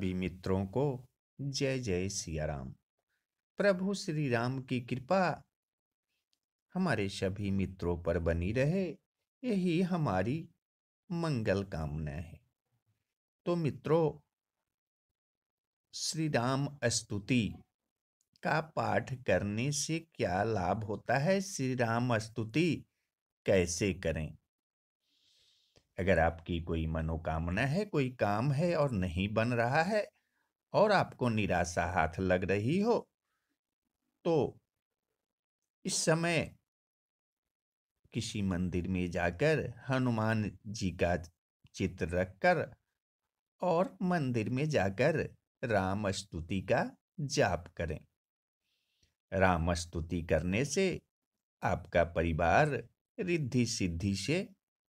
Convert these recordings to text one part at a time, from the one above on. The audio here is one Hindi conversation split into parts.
सभी मित्रों को जय जय सियाराम प्रभु श्री राम की कृपा हमारे सभी मित्रों पर बनी रहे यही हमारी मंगल कामना है तो मित्रों श्री राम स्तुति का पाठ करने से क्या लाभ होता है श्री राम स्तुति कैसे करें अगर आपकी कोई मनोकामना है कोई काम है और नहीं बन रहा है और आपको निराशा हाथ लग रही हो तो इस समय किसी मंदिर में जाकर हनुमान जी का चित्र रखकर और मंदिर में जाकर राम स्तुति का जाप करें राम स्तुति करने से आपका परिवार रिद्धि सिद्धि से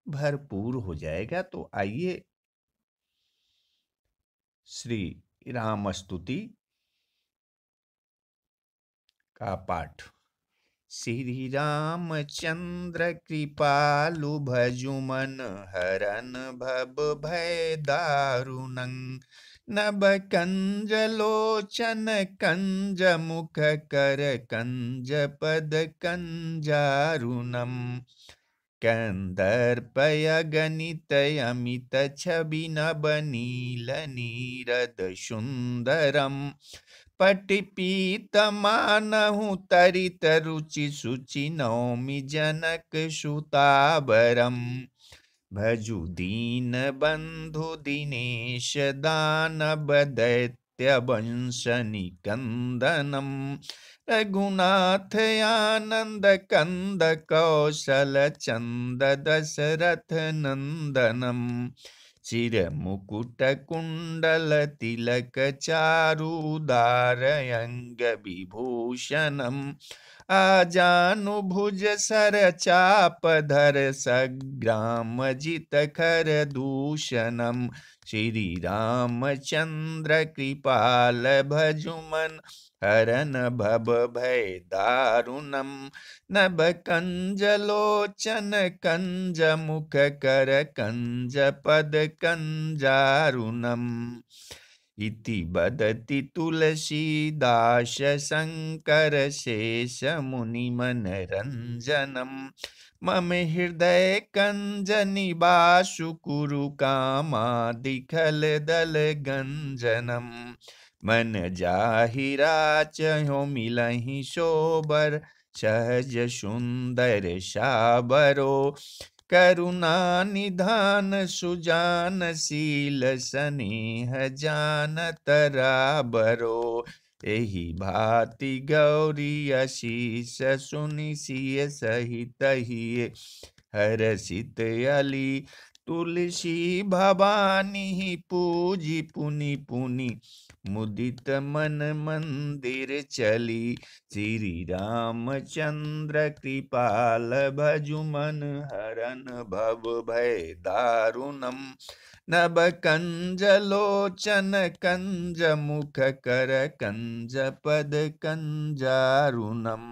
भरपूर हो जाएगा तो आइए श्री राम स्तुति का पाठ श्री राम चंद्र कृपालु भजुमन हरन भब भय दारुणंग नभ कंज लोचन कंज मुख कर कंज पद कंजारुणम कंदर्पय गणित सुंदरम नौमि जनक भजु कन्दर्पयगणितयमितछबिनबनीलनीरदसुन्दरम् पटिपीतमानहु तरितरुचिसुचिनौमि जनकसुताबरम् भजुदीनबन्धुदिनेशदानबदैत्यवंशनिकन्दनम् रघुनाथ आनंद कंद कौशल चंद दशरथ नंदनम चिर मुकुट कुंडल तिलक अंग विभूषणम आजानुभुज सर चाप धर सग्राम जित खर दूषणम श्री चंद्र कृपाल भजुमन हरन भव भय दारुणम नभ लोचन कंज मुख कर कंज पद कंजारुणम इति वदति तुलसीदासशङ्करशेषमुनिमनरञ्जनं मम हृदय हृदयकञ्जनिवासु कुरु गंजनम मन चो मिलहि सोबर सहज सुन्दर शाबरो करुणा निधान सुजान शील स्नेह जान तरा बरो एहि भाति गौरी अशीष सुनिशिय सहित हर सित अली तुलसी भवानी पूजी पुनि पुनि मुदित मन मंदिर चली श्री रामचंद्र कृपाल भजु मन हरन भव भय दारुणम नभ कंज लोचन कंज मुख कर कंज पद कंजारुणम